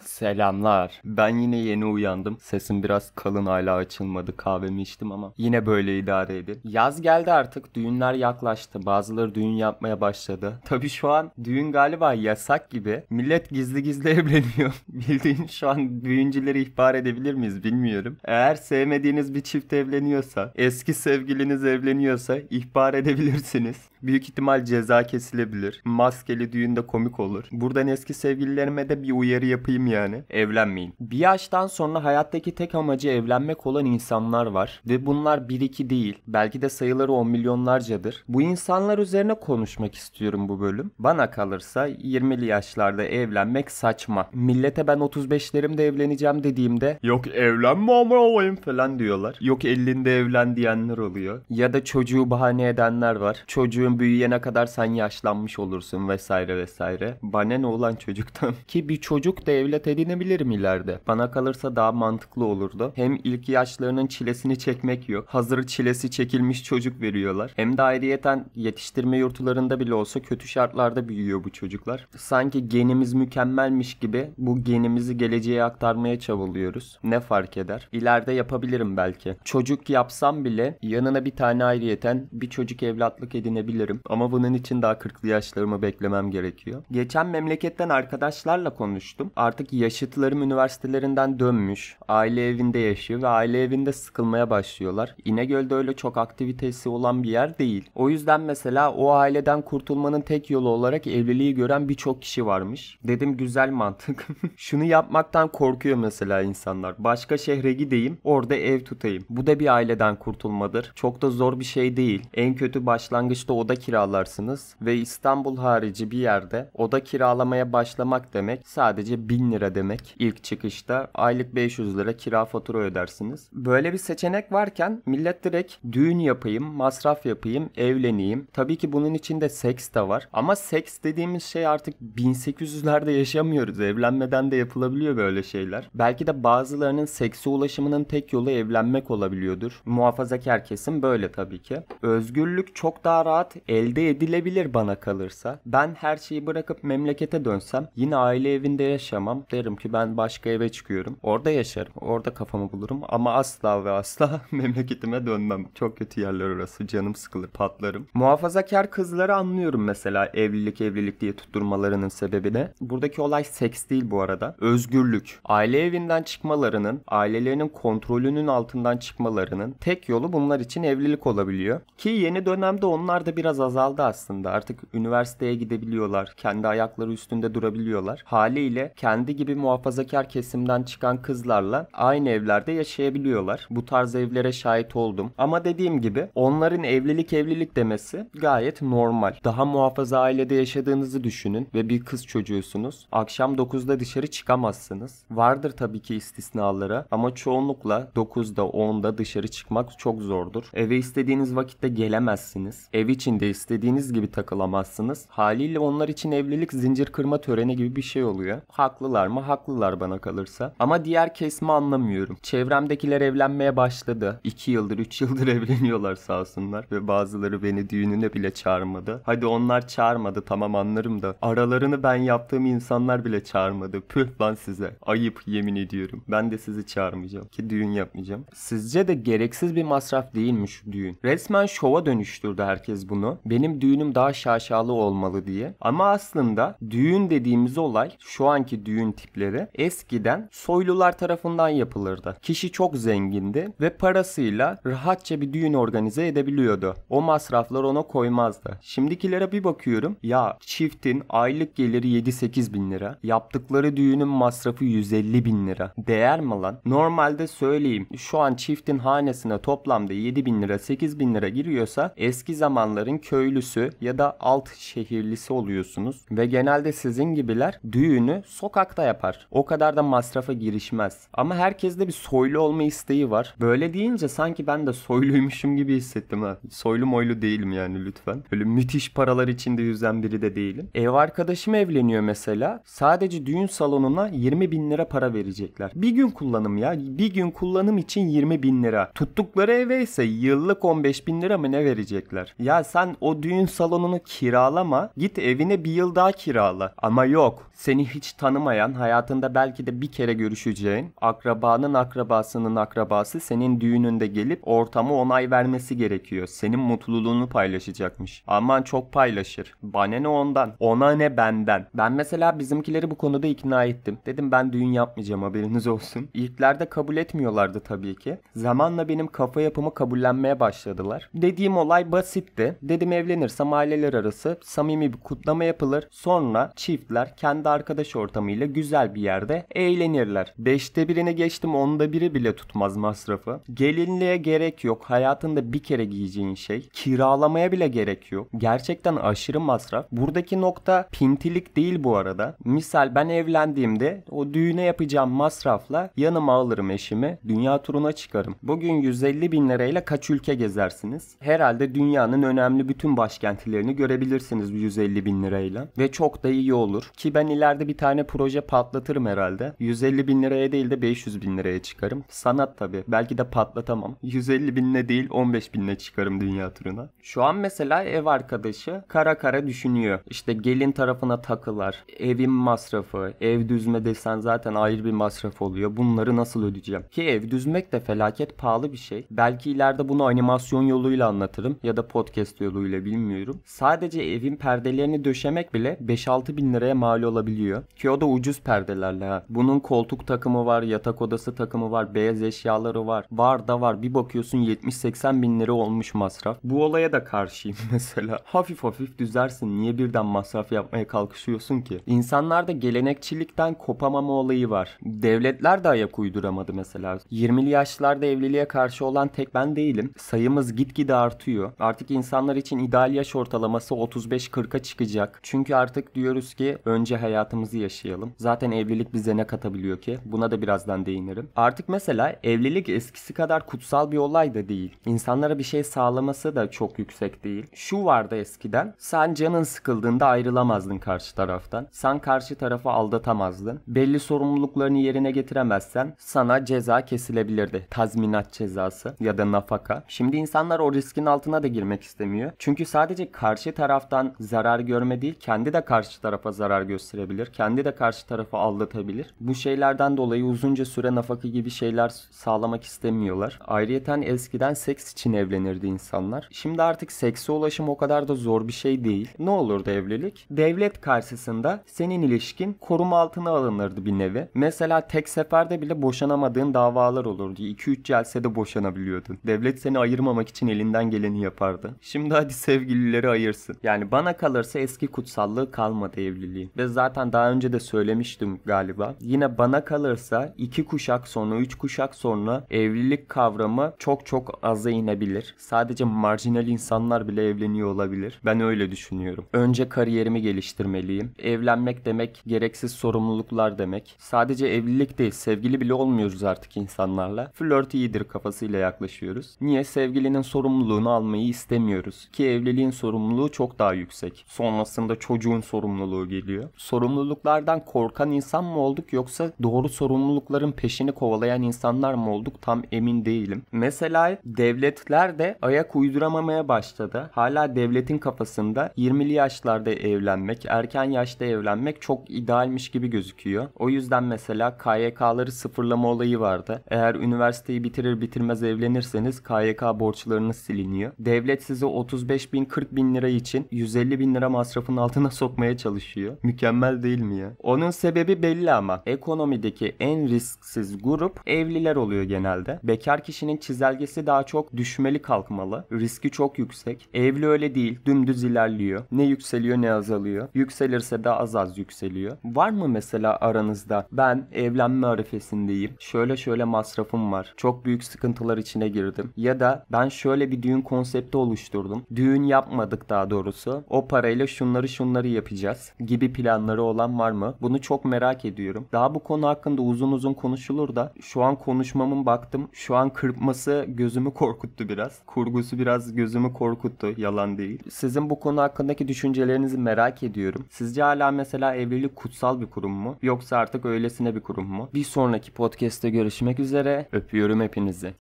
Selamlar. Ben yine yeni uyandım. Sesim biraz kalın hala açılmadı. Kahvemi içtim ama yine böyle idare edin. Yaz geldi artık. Düğünler yaklaştı. Bazıları düğün yapmaya başladı. Tabii şu an düğün galiba yasak gibi. Millet gizli gizli evleniyor. Bildiğin şu an düğüncüleri ihbar edebilir miyiz bilmiyorum. Eğer sevmediğiniz bir çift evleniyorsa, eski sevgiliniz evleniyorsa ihbar edebilirsiniz. Büyük ihtimal ceza kesilebilir. Maskeli düğünde komik olur. Buradan eski sevgililerime de bir uyarı yapayım yani. Evlenmeyin. Bir yaştan sonra hayattaki tek amacı evlenmek olan insanlar var ve bunlar bir iki değil. Belki de sayıları on milyonlarcadır. Bu insanlar üzerine konuşmak istiyorum bu bölüm. Bana kalırsa 20'li yaşlarda evlenmek saçma. Millete ben 35'lerimde evleneceğim dediğimde yok evlenme ama olayım falan diyorlar. Yok 50'inde evlen diyenler oluyor. Ya da çocuğu bahane edenler var. Çocuğun büyüyene kadar sen yaşlanmış olursun vesaire vesaire. Bana ne olan çocuktan. Ki bir çocuk da evlen bisiklet edinebilirim ileride. Bana kalırsa daha mantıklı olurdu. Hem ilk yaşlarının çilesini çekmek yok. Hazır çilesi çekilmiş çocuk veriyorlar. Hem de ayrıyeten yetiştirme yurtlarında bile olsa kötü şartlarda büyüyor bu çocuklar. Sanki genimiz mükemmelmiş gibi bu genimizi geleceğe aktarmaya çabalıyoruz. Ne fark eder? İleride yapabilirim belki. Çocuk yapsam bile yanına bir tane ayrıyeten bir çocuk evlatlık edinebilirim. Ama bunun için daha 40'lı yaşlarımı beklemem gerekiyor. Geçen memleketten arkadaşlarla konuştum. Artık Amerika'daki yaşıtlarım üniversitelerinden dönmüş, aile evinde yaşıyor ve aile evinde sıkılmaya başlıyorlar. İnegöl'de öyle çok aktivitesi olan bir yer değil. O yüzden mesela o aileden kurtulmanın tek yolu olarak evliliği gören birçok kişi varmış. Dedim güzel mantık. Şunu yapmaktan korkuyor mesela insanlar. Başka şehre gideyim, orada ev tutayım. Bu da bir aileden kurtulmadır. Çok da zor bir şey değil. En kötü başlangıçta oda kiralarsınız ve İstanbul harici bir yerde oda kiralamaya başlamak demek sadece 1000 lira demek ilk çıkışta. Aylık 500 lira kira fatura ödersiniz. Böyle bir seçenek varken millet direkt düğün yapayım, masraf yapayım, evleneyim. Tabii ki bunun içinde seks de var. Ama seks dediğimiz şey artık 1800'lerde yaşamıyoruz. Evlenmeden de yapılabiliyor böyle şeyler. Belki de bazılarının seksi ulaşımının tek yolu evlenmek olabiliyordur. Muhafazakar kesim böyle tabii ki. Özgürlük çok daha rahat elde edilebilir bana kalırsa. Ben her şeyi bırakıp memlekete dönsem yine aile evinde yaşamam derim ki ben başka eve çıkıyorum. Orada yaşarım. Orada kafamı bulurum. Ama asla ve asla memleketime dönmem. Çok kötü yerler orası. Canım sıkılır. Patlarım. Muhafazakar kızları anlıyorum mesela evlilik evlilik diye tutturmalarının sebebi ne? Buradaki olay seks değil bu arada. Özgürlük. Aile evinden çıkmalarının, ailelerinin kontrolünün altından çıkmalarının tek yolu bunlar için evlilik olabiliyor. Ki yeni dönemde onlar da biraz azaldı aslında. Artık üniversiteye gidebiliyorlar. Kendi ayakları üstünde durabiliyorlar. Haliyle kendi gibi muhafazakar kesimden çıkan kızlarla aynı evlerde yaşayabiliyorlar. Bu tarz evlere şahit oldum. Ama dediğim gibi onların evlilik evlilik demesi gayet normal. Daha muhafaza ailede yaşadığınızı düşünün ve bir kız çocuğusunuz. Akşam 9'da dışarı çıkamazsınız. Vardır tabii ki istisnalara ama çoğunlukla 9'da 10'da dışarı çıkmak çok zordur. Eve istediğiniz vakitte gelemezsiniz. Ev içinde istediğiniz gibi takılamazsınız. Haliyle onlar için evlilik zincir kırma töreni gibi bir şey oluyor. Haklılar Haklılar mı? Haklılar bana kalırsa. Ama diğer kesme anlamıyorum. Çevremdekiler evlenmeye başladı. 2 yıldır 3 yıldır evleniyorlar sağ olsunlar. Ve bazıları beni düğününe bile çağırmadı. Hadi onlar çağırmadı tamam anlarım da. Aralarını ben yaptığım insanlar bile çağırmadı. Püh lan size. Ayıp yemin ediyorum. Ben de sizi çağırmayacağım. Ki düğün yapmayacağım. Sizce de gereksiz bir masraf değil mi şu düğün. Resmen şova dönüştürdü herkes bunu. Benim düğünüm daha şaşalı olmalı diye. Ama aslında düğün dediğimiz olay şu anki düğün tipleri eskiden soylular tarafından yapılırdı. Kişi çok zengindi ve parasıyla rahatça bir düğün organize edebiliyordu. O masraflar ona koymazdı. Şimdikilere bir bakıyorum ya çiftin aylık geliri 7-8 bin lira. Yaptıkları düğünün masrafı 150 bin lira. Değer mi lan? Normalde söyleyeyim şu an çiftin hanesine toplamda 7 bin lira 8 bin lira giriyorsa eski zamanların köylüsü ya da alt şehirlisi oluyorsunuz ve genelde sizin gibiler düğünü sokak da yapar. O kadar da masrafa girişmez. Ama herkeste bir soylu olma isteği var. Böyle deyince sanki ben de soyluymuşum gibi hissettim ha. Soylu moylu değilim yani lütfen. Böyle müthiş paralar içinde yüzen biri de değilim. Ev arkadaşım evleniyor mesela. Sadece düğün salonuna 20 bin lira para verecekler. Bir gün kullanım ya. Bir gün kullanım için 20 bin lira. Tuttukları eve ise yıllık 15 bin lira mı ne verecekler? Ya sen o düğün salonunu kiralama. Git evine bir yıl daha kirala. Ama yok. Seni hiç tanımayan yaşayan, hayatında belki de bir kere görüşeceğin, akrabanın akrabasının akrabası senin düğününde gelip ortamı onay vermesi gerekiyor. Senin mutluluğunu paylaşacakmış. Aman çok paylaşır. Bana ne ondan, ona ne benden. Ben mesela bizimkileri bu konuda ikna ettim. Dedim ben düğün yapmayacağım haberiniz olsun. İlklerde kabul etmiyorlardı tabii ki. Zamanla benim kafa yapımı kabullenmeye başladılar. Dediğim olay basitti. Dedim evlenirsem aileler arası samimi bir kutlama yapılır. Sonra çiftler kendi arkadaş ortamıyla güzel bir yerde eğlenirler. Beşte birini geçtim onda biri bile tutmaz masrafı. Gelinliğe gerek yok. Hayatında bir kere giyeceğin şey. Kiralamaya bile gerek yok. Gerçekten aşırı masraf. Buradaki nokta pintilik değil bu arada. Misal ben evlendiğimde o düğüne yapacağım masrafla yanıma alırım eşimi. Dünya turuna çıkarım. Bugün 150 bin lirayla kaç ülke gezersiniz? Herhalde dünyanın önemli bütün başkentlerini görebilirsiniz 150 bin lirayla. Ve çok da iyi olur. Ki ben ileride bir tane proje patlatırım herhalde. 150 bin liraya değil de 500 bin liraya çıkarım. Sanat tabi, Belki de patlatamam. 150 binle değil 15 binle çıkarım dünya turuna. Şu an mesela ev arkadaşı kara kara düşünüyor. İşte gelin tarafına takılar. Evin masrafı. Ev düzme desen zaten ayrı bir masraf oluyor. Bunları nasıl ödeyeceğim? Ki ev düzmek de felaket pahalı bir şey. Belki ileride bunu animasyon yoluyla anlatırım. Ya da podcast yoluyla bilmiyorum. Sadece evin perdelerini döşemek bile 5-6 bin liraya mal olabiliyor. Ki o da ucuz düz perdelerle. Bunun koltuk takımı var, yatak odası takımı var, beyaz eşyaları var. Var da var. Bir bakıyorsun 70-80 bin lira olmuş masraf. Bu olaya da karşıyım mesela. Hafif hafif düzersin. Niye birden masraf yapmaya kalkışıyorsun ki? İnsanlarda gelenekçilikten kopamama olayı var. Devletler de ayak uyduramadı mesela. 20'li yaşlarda evliliğe karşı olan tek ben değilim. Sayımız gitgide artıyor. Artık insanlar için ideal yaş ortalaması 35-40'a çıkacak. Çünkü artık diyoruz ki önce hayatımızı yaşayalım. Zaten evlilik bize ne katabiliyor ki? Buna da birazdan değinirim. Artık mesela evlilik eskisi kadar kutsal bir olay da değil. İnsanlara bir şey sağlaması da çok yüksek değil. Şu vardı eskiden. Sen canın sıkıldığında ayrılamazdın karşı taraftan. Sen karşı tarafı aldatamazdın. Belli sorumluluklarını yerine getiremezsen sana ceza kesilebilirdi. Tazminat cezası ya da nafaka. Şimdi insanlar o riskin altına da girmek istemiyor. Çünkü sadece karşı taraftan zarar görme değil, kendi de karşı tarafa zarar gösterebilir. Kendi de karşı tarafa tarafı aldatabilir. Bu şeylerden dolayı uzunca süre nafaka gibi şeyler sağlamak istemiyorlar. Ayrıyeten eskiden seks için evlenirdi insanlar. Şimdi artık sekse ulaşım o kadar da zor bir şey değil. Ne olurdu evlilik? Devlet karşısında senin ilişkin koruma altına alınırdı bir nevi. Mesela tek seferde bile boşanamadığın davalar olurdu. 2-3 celsede boşanabiliyordun. Devlet seni ayırmamak için elinden geleni yapardı. Şimdi hadi sevgilileri ayırsın. Yani bana kalırsa eski kutsallığı kalmadı evliliğin. Ve zaten daha önce de söylemiş söylemiştim galiba. Yine bana kalırsa iki kuşak sonra, üç kuşak sonra evlilik kavramı çok çok aza inebilir. Sadece marjinal insanlar bile evleniyor olabilir. Ben öyle düşünüyorum. Önce kariyerimi geliştirmeliyim. Evlenmek demek gereksiz sorumluluklar demek. Sadece evlilik değil, sevgili bile olmuyoruz artık insanlarla. Flört iyidir kafasıyla yaklaşıyoruz. Niye? Sevgilinin sorumluluğunu almayı istemiyoruz. Ki evliliğin sorumluluğu çok daha yüksek. Sonrasında çocuğun sorumluluğu geliyor. Sorumluluklardan kork korkan insan mı olduk yoksa doğru sorumlulukların peşini kovalayan insanlar mı olduk tam emin değilim. Mesela devletler de ayak uyduramamaya başladı. Hala devletin kafasında 20'li yaşlarda evlenmek, erken yaşta evlenmek çok idealmiş gibi gözüküyor. O yüzden mesela KYK'ları sıfırlama olayı vardı. Eğer üniversiteyi bitirir bitirmez evlenirseniz KYK borçlarınız siliniyor. Devlet sizi 35 bin 40 bin lira için 150 bin lira masrafın altına sokmaya çalışıyor. Mükemmel değil mi ya? Onun sebebi belli ama ekonomideki en risksiz grup evliler oluyor genelde. Bekar kişinin çizelgesi daha çok düşmeli kalkmalı. Riski çok yüksek. Evli öyle değil. Dümdüz ilerliyor. Ne yükseliyor ne azalıyor. Yükselirse de az az yükseliyor. Var mı mesela aranızda ben evlenme arifesindeyim. Şöyle şöyle masrafım var. Çok büyük sıkıntılar içine girdim. Ya da ben şöyle bir düğün konsepti oluşturdum. Düğün yapmadık daha doğrusu. O parayla şunları şunları yapacağız gibi planları olan var mı? Bunu çok merak ediyorum. Daha bu konu hakkında uzun uzun konuşulur da şu an konuşmamın baktım. Şu an kırpması gözümü korkuttu biraz. Kurgusu biraz gözümü korkuttu. Yalan değil. Sizin bu konu hakkındaki düşüncelerinizi merak ediyorum. Sizce hala mesela evlilik kutsal bir kurum mu? Yoksa artık öylesine bir kurum mu? Bir sonraki podcast'te görüşmek üzere. Öpüyorum hepinizi.